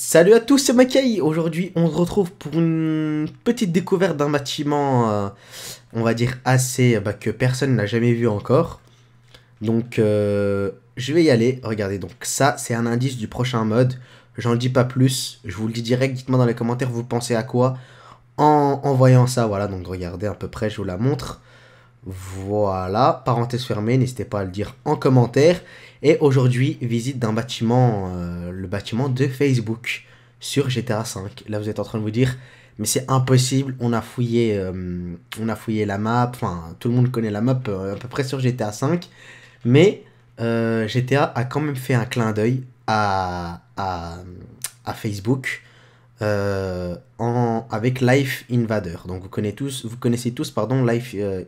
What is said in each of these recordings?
Salut à tous, c'est Makai. Aujourd'hui, on se retrouve pour une petite découverte d'un bâtiment, euh, on va dire assez, euh, bah, que personne n'a jamais vu encore. Donc, euh, je vais y aller. Regardez, donc ça, c'est un indice du prochain mode. J'en dis pas plus. Je vous le dis direct. Dites-moi dans les commentaires, vous pensez à quoi en voyant ça. Voilà, donc regardez à peu près, je vous la montre. Voilà, parenthèse fermée, n'hésitez pas à le dire en commentaire. Et aujourd'hui, visite d'un bâtiment, euh, le bâtiment de Facebook sur GTA V. Là, vous êtes en train de vous dire, mais c'est impossible, on a fouillé, euh, on a fouillé la map, enfin, tout le monde connaît la map euh, à peu près sur GTA V. Mais GTA a quand même fait un clin d'œil à, à, à Facebook euh, en, avec Life Invader. Donc vous connaissez tous, vous connaissez tous pardon, Life euh,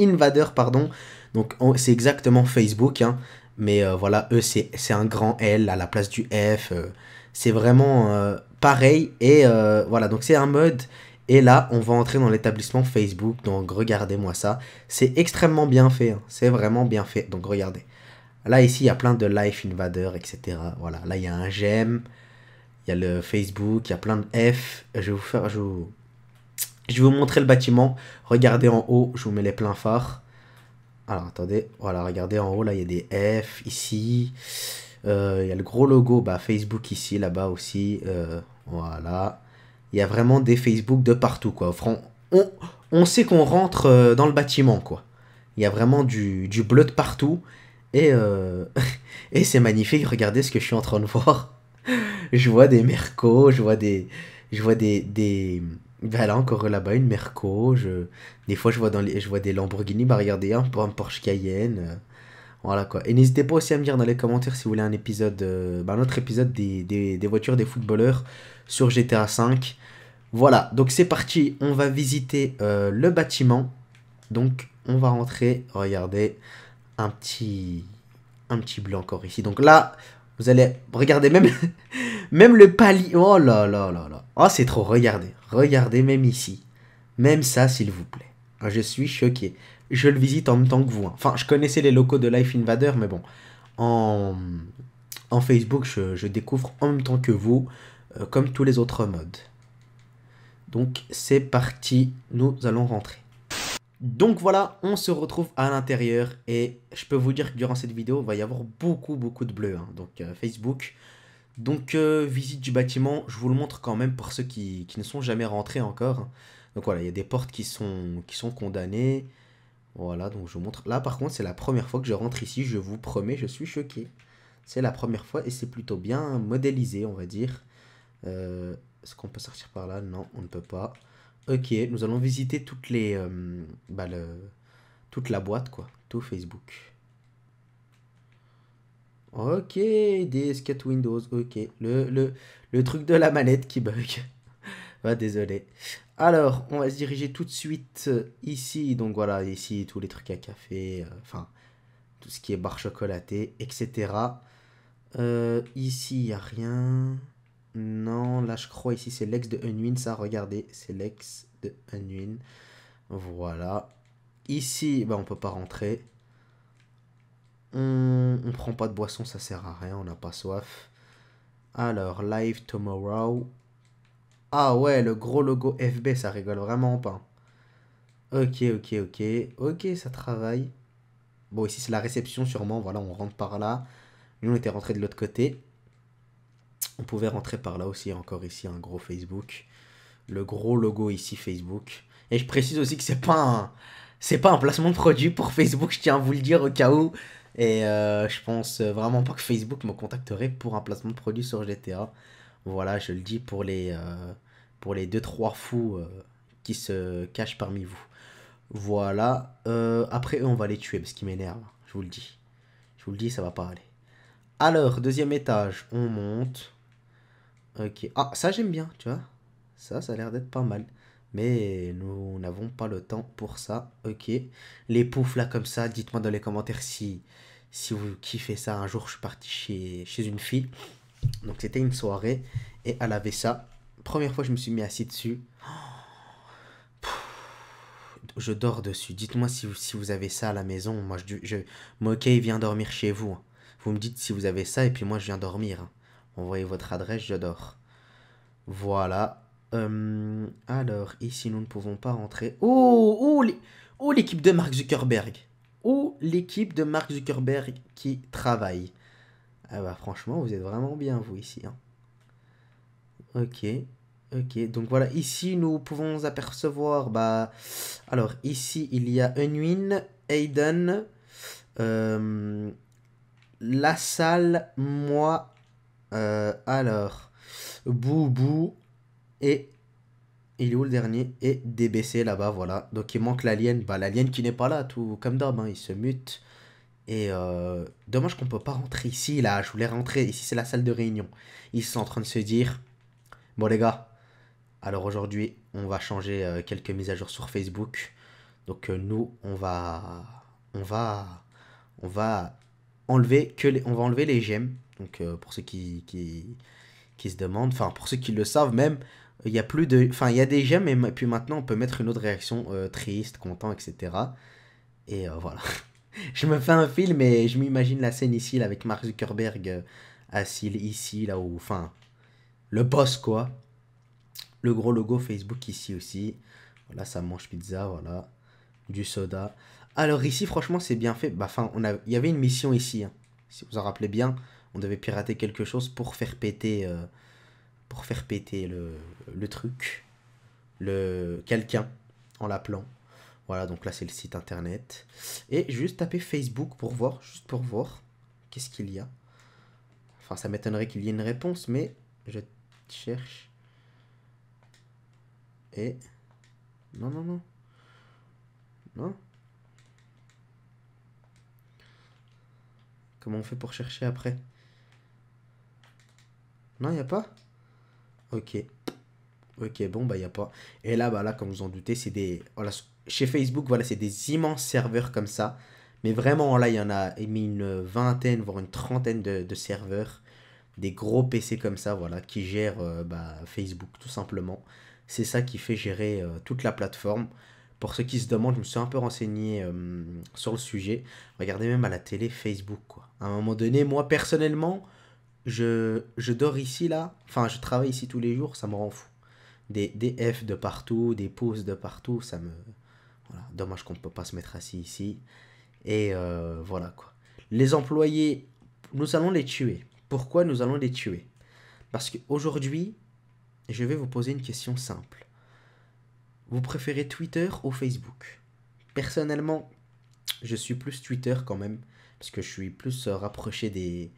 Invader, pardon. Donc c'est exactement Facebook, hein. mais euh, voilà, eux c'est un grand L à la place du F. c'est vraiment pareil. Et voilà, donc c'est un mode. Et là, on va entrer dans l'établissement Facebook. Donc regardez-moi ça. C'est extrêmement bien fait. Hein. c'est vraiment bien fait. Donc regardez. Là ici, il y a plein de Life Invader, etc. Voilà, là il y a un j'aime il y a le Facebook, il y a plein de F. Je vais vous faire, je je vais vous montrer le bâtiment. Regardez en haut, je vous mets les pleins phares. Alors attendez, voilà, regardez en haut, là il y a des F ici. Euh, il y a le gros logo bah, Facebook ici, là-bas aussi. Euh, voilà. Il y a vraiment des Facebook de partout, quoi. On, on sait qu'on rentre euh, dans le bâtiment, quoi. Il y a vraiment du, bleu de partout. Et, et c'est magnifique, regardez ce que je suis en train de voir. je vois des Merco, je vois des. Je vois des. des... Bah là encore là-bas une Merco, je... des fois je vois, dans les... je vois des Lamborghini, bah regardez un, Porsche Cayenne, euh, voilà quoi. Et n'hésitez pas aussi à me dire dans les commentaires si vous voulez un épisode, euh, bah, un autre épisode des, voitures des footballeurs sur GTA V. Voilà, donc c'est parti, on va visiter euh, le bâtiment. Donc on va rentrer, regardez, un petit, un petit blanc encore ici. Donc là, vous allez regarder même, même le palier. Oh là là là là. Oh, c'est trop. Regardez. Regardez même ici. Même ça, s'il vous plaît. Ah, je suis choqué. Je le visite en même temps que vous. Hein. Enfin, je connaissais les locaux de Life Invader, mais bon. En, en Facebook, je, découvre en même temps que vous, euh, comme tous les autres modes. Donc, c'est parti. Nous allons rentrer. Donc voilà, on se retrouve à l'intérieur et je peux vous dire que durant cette vidéo, il va y avoir beaucoup beaucoup de bleu, hein. donc euh, Facebook. Donc euh, visite du bâtiment, je vous le montre quand même pour ceux qui, ne sont jamais rentrés encore. Hein. Donc voilà, il y a des portes qui sont, qui sont condamnées. Voilà, donc je vous montre. Là par contre, c'est la première fois que je rentre ici, je vous promets, je suis choqué. C'est la première fois et c'est plutôt bien modélisé, on va dire. Euh, est-ce qu'on peut sortir par là Non, on ne peut pas. Ok, nous allons visiter toutes les, euh, bah, toute la boîte, quoi. Tout Facebook. Ok, des skate Windows, ok. Le, le, truc de la manette qui bug. Ah, désolé. Alors, on va se diriger tout de suite euh, ici. Donc voilà, ici, tous les trucs à café, euh, enfin, tout ce qui est barre chocolatée, etc. ici, il n'y a rien. Non, là je crois ici c'est l'ex de Unwin, ça, regardez, c'est l'ex de Unwin. Voilà. Ici, bah, on peut pas rentrer. On, on prend pas de boisson, ça sert à rien, on n'a pas soif. Alors, live tomorrow. Ah ouais, le gros logo FB, ça rigole vraiment pas. Ok, ok, ok. Ok, ça travaille. Bon, ici c'est la réception sûrement, voilà, on rentre par là. Nous, on était rentré de l'autre côté. On pouvait rentrer par là aussi, encore ici un gros Facebook. Le gros logo ici Facebook. Et je précise aussi que c'est pas c'est pas un placement de produit pour Facebook, je tiens à vous le dire au cas où. Et euh, je pense vraiment pas que Facebook me contacterait pour un placement de produit sur GTA. Voilà, je le dis pour les euh, pour les deux trois fous euh, qui se cachent parmi vous. Voilà. après eux, on va les tuer parce qu'ils m'énervent. Je vous le dis. Je vous le dis, ça va pas aller. Alors, deuxième étage, on monte. Ok. Ah, ça j'aime bien, tu vois. Ça, ça a l'air d'être pas mal. Mais nous n'avons pas le temps pour ça. Ok. Les poufs là comme ça, dites-moi dans les commentaires si, si vous kiffez ça. Un jour, je suis parti chez, chez une fille. Donc c'était une soirée et elle avait ça. Première fois, je me suis mis assis dessus. Je dors dessus. Dites-moi si vous, si vous avez ça à la maison. Moi, je, je, Ok, vient dormir chez vous. Hein. Vous me dites si vous avez ça et puis moi, je viens dormir. Hein. Envoyez votre adresse, j'adore. Voilà. Euh, alors, ici, nous ne pouvons pas rentrer. Oh, oh, oh l'équipe de Mark Zuckerberg. Oh, l'équipe de Mark Zuckerberg qui travaille. Ah bah, franchement, vous êtes vraiment bien, vous, ici. Hein. Ok. Ok, donc voilà, ici nous pouvons apercevoir, bah, alors ici il y a Unwin, Aiden, euh, La Salle, moi euh, alors, Boubou et. Il est où le dernier Et DBC là-bas, voilà. Donc il manque l'alien. Bah, l'alien qui n'est pas là, tout comme d'hab, hein, il se mute. Et euh, dommage qu'on peut pas rentrer ici, là. Je voulais rentrer. Ici, c'est la salle de réunion. Ils sont en train de se dire Bon, les gars, alors aujourd'hui, on va changer euh, quelques mises à jour sur Facebook. Donc, nous, on va. On va. On va enlever que les, on va enlever les donc euh, pour ceux qui, qui, se demandent, enfin pour ceux qui le savent même, il y a plus de... Enfin il y a des j'aime et puis maintenant on peut mettre une autre réaction euh, triste, content, etc. Et euh, voilà. je me fais un film et je m'imagine la scène ici avec Mark Zuckerberg assis ici, là où... Enfin, le boss quoi. Le gros logo Facebook ici aussi. Voilà, ça mange pizza, voilà. Du soda. Alors ici, franchement, c'est bien fait. Bah, enfin, on il y avait une mission ici. Hein. Si vous en rappelez bien, on devait pirater quelque chose pour faire péter, euh, pour faire péter le, le truc, le quelqu'un en l'appelant. Voilà, donc là c'est le site internet. Et juste taper Facebook pour voir, juste pour voir qu'est-ce qu'il y a. Enfin, ça m'étonnerait qu'il y ait une réponse, mais je cherche. Et. Non, non, non. Non. Comment on fait pour chercher après non, il a pas Ok. Ok, bon, bah, il n'y a pas. Et là, bah, là, comme vous en doutez, c'est des. Voilà, chez Facebook, voilà, c'est des immenses serveurs comme ça. Mais vraiment, là, il y en a mis une vingtaine, voire une trentaine de, serveurs. Des gros PC comme ça, voilà, qui gèrent euh, bah, Facebook, tout simplement. C'est ça qui fait gérer euh, toute la plateforme. Pour ceux qui se demandent, je me suis un peu renseigné euh, sur le sujet. Regardez même à la télé Facebook, quoi. À un moment donné, moi, personnellement, je, dors ici, là. Enfin, je travaille ici tous les jours, ça me rend fou. Des, des F de partout, des pauses de partout, ça me. Voilà. Dommage qu'on ne peut pas se mettre assis ici. Et euh, voilà quoi. Les employés, nous allons les tuer. Pourquoi nous allons les tuer Parce qu'aujourd'hui, je vais vous poser une question simple. Vous préférez Twitter ou Facebook Personnellement, je suis plus Twitter quand même, parce que je suis plus euh, rapproché des,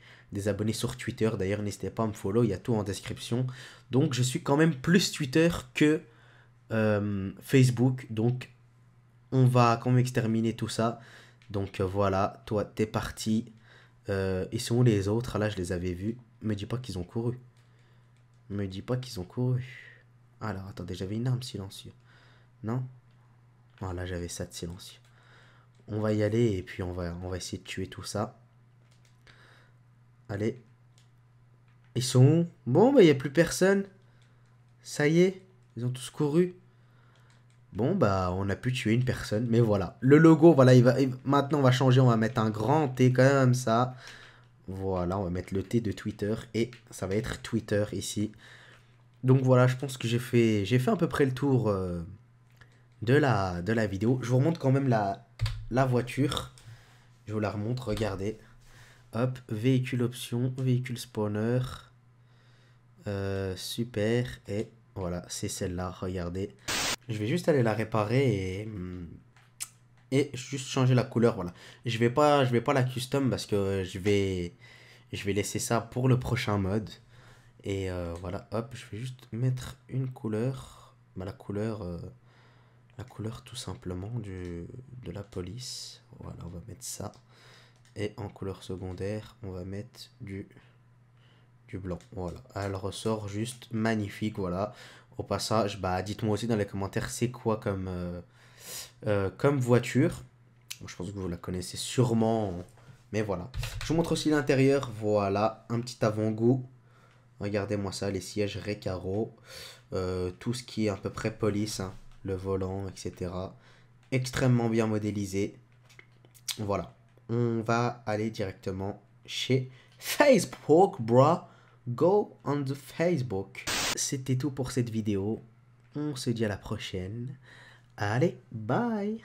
abonnés sur Twitter. D'ailleurs, n'hésitez pas à me follow, il y a tout en description. Donc, je suis quand même plus Twitter que euh, Facebook. Donc, on va quand même exterminer tout ça. Donc, euh, voilà, toi, t'es parti. Et ils sont les autres ah, Là, je les avais vus. Me dis pas qu'ils ont couru. Me dis pas qu'ils ont couru. Alors, attendez, j'avais une arme silencieuse. Non Voilà, ah, j'avais ça de silencieux on va y aller et puis on va, on va essayer de tuer tout ça. Allez. Ils sont où Bon, bah, il n'y a plus personne. Ça y est, ils ont tous couru. Bon, bah, on a pu tuer une personne, mais voilà. Le logo, voilà, il va, maintenant, on va changer, on va mettre un grand T comme ça. Voilà, on va mettre le T de Twitter et ça va être Twitter ici. Donc voilà, je pense que j'ai fait, j'ai fait à peu près le tour euh, de, la, de la vidéo. Je vous remonte quand même la, la voiture. Je vous la remontre, regardez. Hop, véhicule option, véhicule spawner. Euh, super, et voilà, c'est celle-là, regardez. Je vais juste aller la réparer et hmm, et juste changer la couleur voilà je vais pas je vais pas la custom parce que je vais je vais laisser ça pour le prochain mode et euh, voilà hop je vais juste mettre une couleur bah, la couleur euh, la couleur tout simplement du, de la police. Voilà, on va mettre ça. Et en couleur secondaire, on va mettre du, du blanc. Voilà, elle ressort juste magnifique. Voilà, au passage, bah, dites-moi aussi dans les commentaires c'est quoi comme, euh, euh, comme voiture. je pense que vous la connaissez sûrement, mais voilà. Je vous montre aussi l'intérieur. Voilà, un petit avant-goût. Regardez-moi ça, les sièges Recaro, euh, tout ce qui est à peu près police. Hein le volant, etc. Extrêmement bien modélisé. Voilà. On va aller directement chez Facebook, bro. Go on the Facebook. C'était tout pour cette vidéo. On se dit à la prochaine. Allez, bye